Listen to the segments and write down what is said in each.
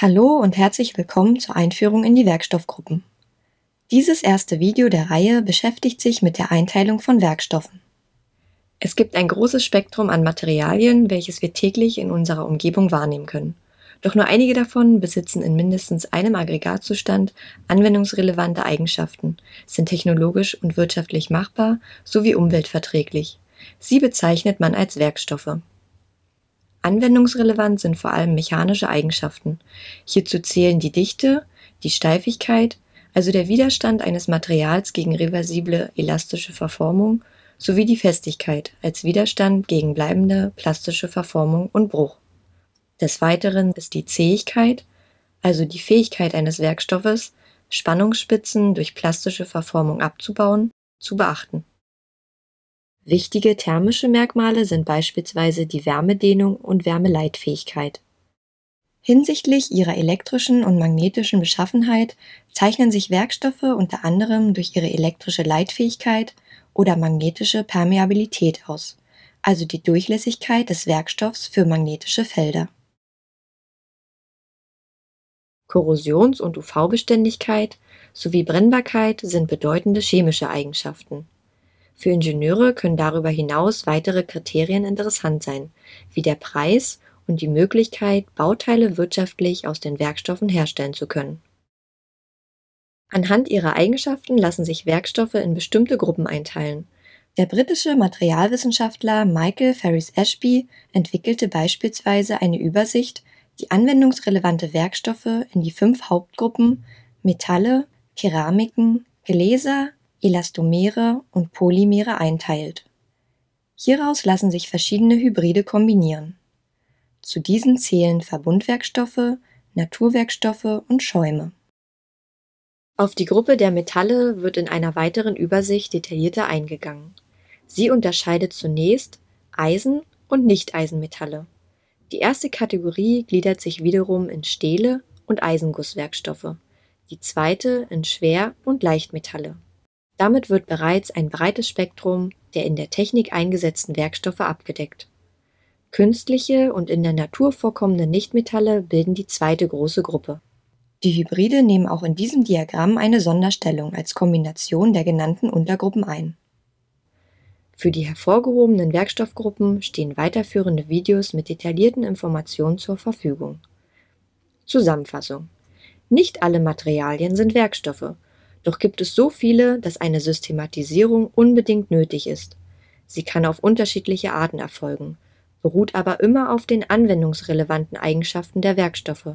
Hallo und herzlich willkommen zur Einführung in die Werkstoffgruppen. Dieses erste Video der Reihe beschäftigt sich mit der Einteilung von Werkstoffen. Es gibt ein großes Spektrum an Materialien, welches wir täglich in unserer Umgebung wahrnehmen können. Doch nur einige davon besitzen in mindestens einem Aggregatzustand anwendungsrelevante Eigenschaften, sind technologisch und wirtschaftlich machbar sowie umweltverträglich. Sie bezeichnet man als Werkstoffe. Anwendungsrelevant sind vor allem mechanische Eigenschaften. Hierzu zählen die Dichte, die Steifigkeit, also der Widerstand eines Materials gegen reversible elastische Verformung, sowie die Festigkeit als Widerstand gegen bleibende plastische Verformung und Bruch. Des Weiteren ist die Zähigkeit, also die Fähigkeit eines Werkstoffes, Spannungsspitzen durch plastische Verformung abzubauen, zu beachten. Wichtige thermische Merkmale sind beispielsweise die Wärmedehnung und Wärmeleitfähigkeit. Hinsichtlich ihrer elektrischen und magnetischen Beschaffenheit zeichnen sich Werkstoffe unter anderem durch ihre elektrische Leitfähigkeit oder magnetische Permeabilität aus, also die Durchlässigkeit des Werkstoffs für magnetische Felder. Korrosions- und UV-Beständigkeit sowie Brennbarkeit sind bedeutende chemische Eigenschaften. Für Ingenieure können darüber hinaus weitere Kriterien interessant sein, wie der Preis und die Möglichkeit, Bauteile wirtschaftlich aus den Werkstoffen herstellen zu können. Anhand ihrer Eigenschaften lassen sich Werkstoffe in bestimmte Gruppen einteilen. Der britische Materialwissenschaftler Michael Ferris Ashby entwickelte beispielsweise eine Übersicht, die anwendungsrelevante Werkstoffe in die fünf Hauptgruppen Metalle, Keramiken, Gläser, Elastomere und Polymere einteilt. Hieraus lassen sich verschiedene Hybride kombinieren. Zu diesen zählen Verbundwerkstoffe, Naturwerkstoffe und Schäume. Auf die Gruppe der Metalle wird in einer weiteren Übersicht detaillierter eingegangen. Sie unterscheidet zunächst Eisen- und Nicht-Eisenmetalle. Die erste Kategorie gliedert sich wiederum in Stähle und Eisengusswerkstoffe, die zweite in Schwer- und Leichtmetalle. Damit wird bereits ein breites Spektrum der in der Technik eingesetzten Werkstoffe abgedeckt. Künstliche und in der Natur vorkommende Nichtmetalle bilden die zweite große Gruppe. Die Hybride nehmen auch in diesem Diagramm eine Sonderstellung als Kombination der genannten Untergruppen ein. Für die hervorgehobenen Werkstoffgruppen stehen weiterführende Videos mit detaillierten Informationen zur Verfügung. Zusammenfassung. Nicht alle Materialien sind Werkstoffe, doch gibt es so viele, dass eine Systematisierung unbedingt nötig ist. Sie kann auf unterschiedliche Arten erfolgen, beruht aber immer auf den anwendungsrelevanten Eigenschaften der Werkstoffe.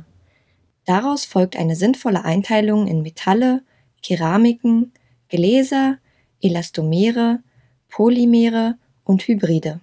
Daraus folgt eine sinnvolle Einteilung in Metalle, Keramiken, Gläser, Elastomere, Polymere und Hybride.